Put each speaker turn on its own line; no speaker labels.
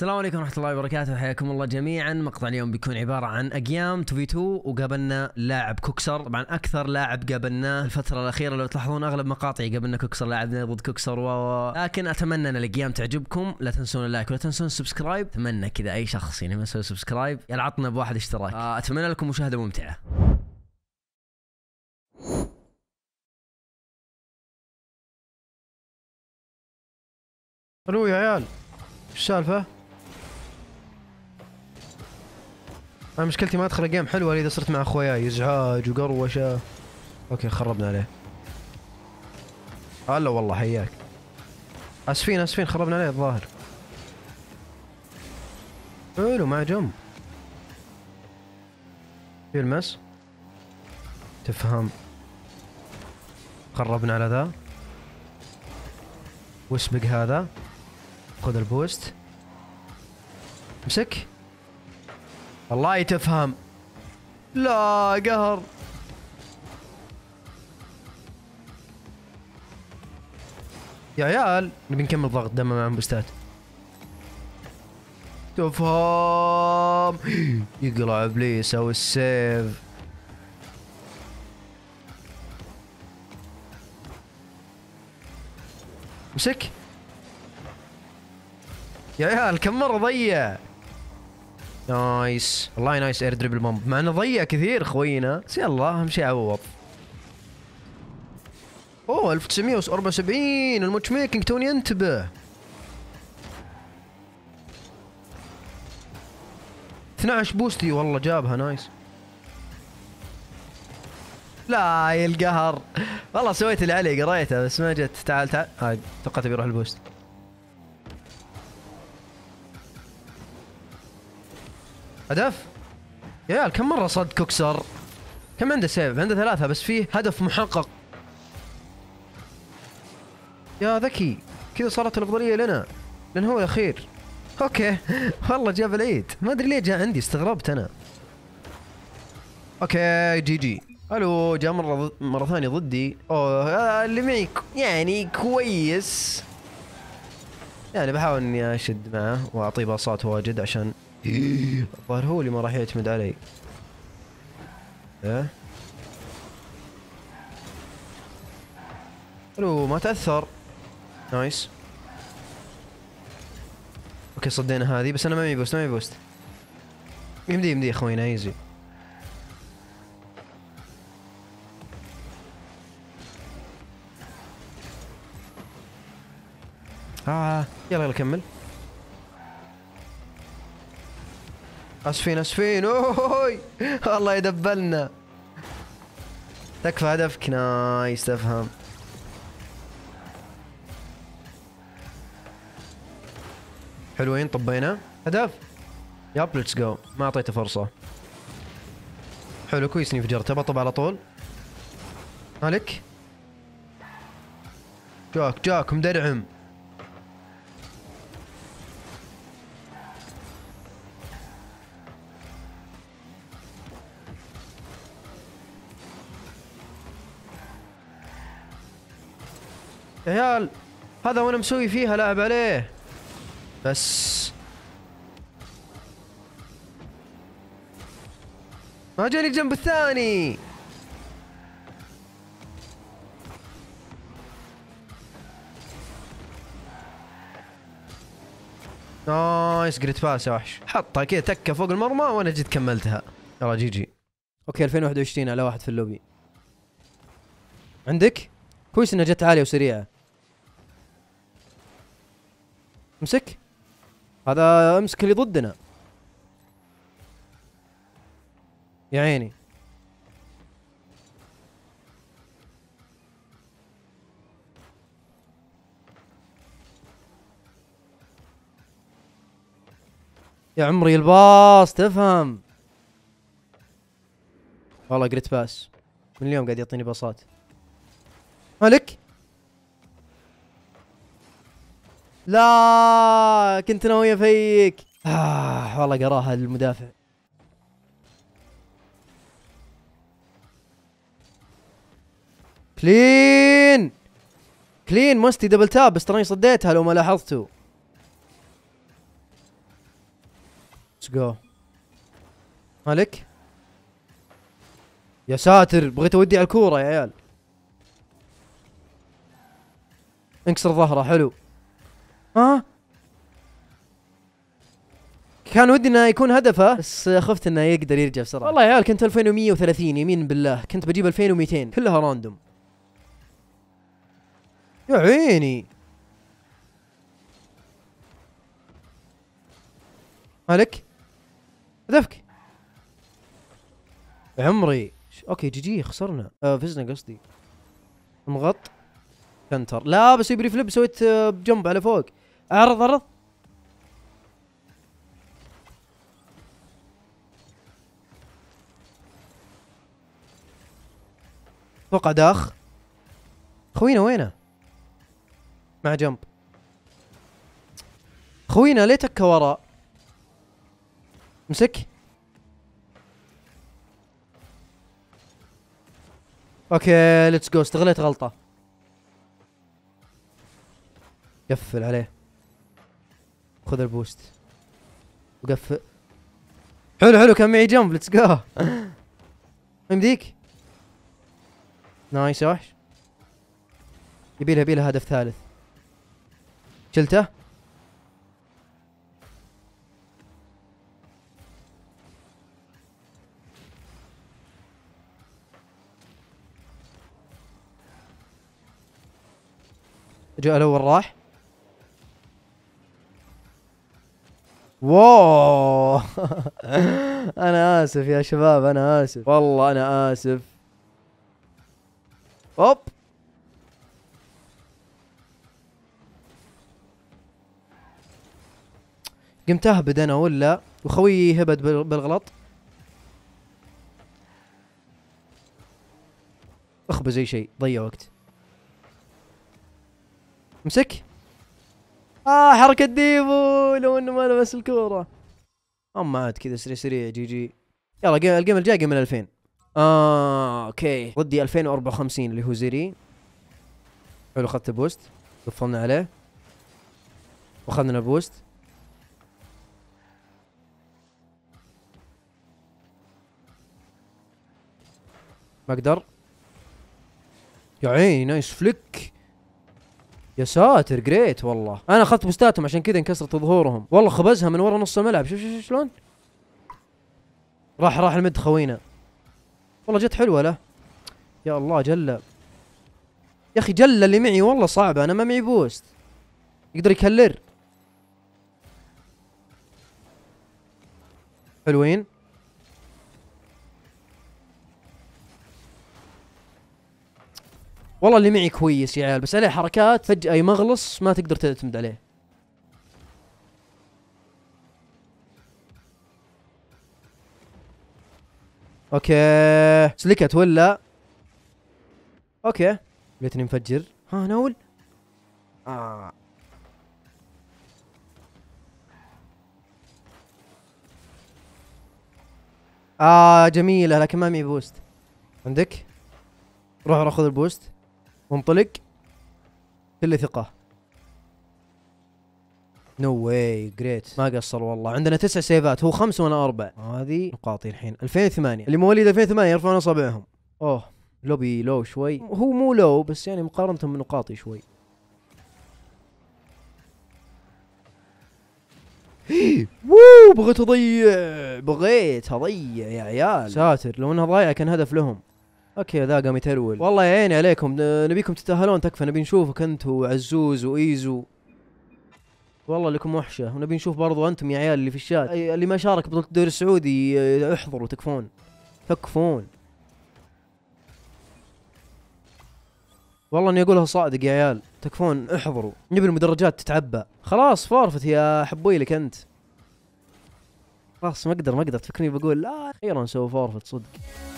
السلام عليكم ورحمة الله وبركاته حياكم الله جميعا مقطع اليوم بيكون عبارة عن أقيام 2 في 2 وقابلنا لاعب كوكسر طبعا أكثر لاعب قابلناه الفترة الأخيرة لو تلاحظون أغلب مقاطعي قابلنا كوكسر لاعبنا ضد كوكسر و لكن أتمنى أن الأقيام تعجبكم لا تنسون اللايك ولا تنسون السبسكرايب أتمنى كذا أي شخص يعني ما يسوي سبسكرايب عطنا بواحد اشتراك آه، أتمنى لكم مشاهدة ممتعة الو يا عيال ايش السالفه؟ انا مشكلتي ما ادخل جيم حلوه اذا صرت مع اخوياي ازعاج وقروشه اوكي خربنا عليه هلا والله حياك اسفين اسفين خربنا عليه الظاهر حلو مع جم يلمس تفهم خربنا على ذا واسبق هذا خذ البوست امسك والله تفهم لا قهر يا عيال نبي نكمل ضغط دم مع بوستات تفهم يقلع ابليس او السيف مسك يا عيال كم مره ضيع نايس والله نايس اير دريبل بامب مع انه ضيع كثير خوينا بس يلا اهم شيء عوض اوه 1974 الماتش ميكنج توني انتبه 12 بوستي والله جابها نايس لا يا القهر والله سويت اللي علي قريته بس ما جت تعال تعال هاي توقعت بيروح البوست هدف يا عيال كم مره صد كوكسر كم عنده سيف عنده ثلاثه بس فيه هدف محقق يا ذكي كذا صارت الافضليه لنا لان هو الاخير اوكي والله جاب العيد ما ادري ليه جاء عندي استغربت انا اوكي جي جي الو جاء مره مره ثانيه ضدي اوه اللي معي يعني كويس يعني بحاول اني اشد معه واعطيه باصات واجد عشان إيه. الظاهر هو اللي ما راح يعتمد علي ايه. الو ما تاثر نايس اوكي صدينا هذه بس انا ما مي بوست ما مي بوست يمدي يمدي اخوينا ايزي آه يلا يلا كمل اسفين اسفين اوهوي الله يدبلنا تكفى هدفك نايس تفهم حلوين طبينا هدف ياب ليتس جو ما اعطيته فرصه حلو كويس اني فجرته بطب على طول مالك جاك جاك مدرعم عيال هذا وانا مسوي فيها لعب عليه بس ما جاني الجنب الثاني نايس قريت فاس يا وحش حطها كذا تكه فوق المرمى وانا جيت كملتها يلا جي جي اوكي 2021 على واحد في اللوبي عندك كويس انها جت عاليه وسريعه امسك هذا امسك اللي ضدنا يا عيني يا عمري الباص تفهم والله قريت باس من اليوم قاعد يعطيني باصات مالك لا كنت ناوي افيك آه والله قراها المدافع كلين كلين مستي دبل تاب بس تراني صديتها لو ما لاحظتوا ليتس جو مالك يا ساتر بغيت اودي على الكوره يا عيال انكسر ظهره حلو ها كان ودي انه يكون هدفه بس خفت انه يقدر يرجع بسرعه والله يا عيال كنت 2130 يمين بالله كنت بجيب 2200 كلها راندوم يا عيني مالك هدفك عمري اوكي جي جي خسرنا آه فزنا قصدي مغط كنتر لا بسوي بري فليب سويت آه، جمب على فوق اعرض اعرض اتوقع داخ خوينا وينه مع جنب خوينا ليه تكه وراء امسك اوكي ليتس جو استغليت غلطه قفل عليه خذ البوست وقفل حلو حلو كان معي جنب ليتس جو يمديك نايس يا وحش يبيلها يبيلها هدف ثالث شلته جاء الاول راح واو انا اسف يا شباب انا اسف والله انا اسف اوب قمت اهبد انا ولا وخوي هبد بالغلط اخبز اي شيء ضيع وقت امسك اه حركه ديفو لو انه ما لمس الكوره اما عاد كذا سريع سريع جي جي يلا الجيم الجاي جيم 2000 اه اوكي ودي 2054 اللي هو زيري حلو اخذت بوست قفلنا عليه واخذنا بوست ما اقدر يا عيني نايس فليك يا ساتر جريت والله انا اخذت بوستاتهم عشان كذا انكسرت ظهورهم والله خبزها من ورا نص الملعب شوف شوف شلون راح راح المد خوينا والله جت حلوه له يا الله جلة يا اخي جلة اللي معي والله صعبة انا ما معي بوست يقدر يكلر حلوين والله اللي معي كويس يا عيال بس عليه حركات فجأة يمغلص ما تقدر تعتمد عليه اوكي سلكت ولا اوكي ليتني مفجر ها ناول آه. اه جميلة لكن ما معي بوست عندك؟ روح روح خذ البوست وانطلق كله ثقة نو واي جريت ما قصر والله عندنا تسع سيفات هو خمس وانا اربع هذه نقاطي الحين 2008 اللي مواليد 2008 يرفعون اصابعهم اوه لوبي لو شوي هو مو لو بس يعني مقارنة بنقاطي شوي ووو بغيت اضيع بغيت اضيع يا عيال ساتر لو انها ضايعه كان هدف لهم اوكي ذا قام يترول والله يا عيني عليكم نبيكم تتاهلون تكفى نبي نشوفك انت وعزوز وايزو والله لكم وحشه ونبي نشوف برضو انتم يا عيال اللي في الشات اللي ما شارك بطوله الدوري السعودي آه، احضروا تكفون تكفون والله اني اقولها صادق يا عيال تكفون احضروا نبي المدرجات تتعبى خلاص فارفت يا لك انت خلاص ما اقدر ما اقدر تفكرني بقول لا آه، اخيرا سووا فارفت صدق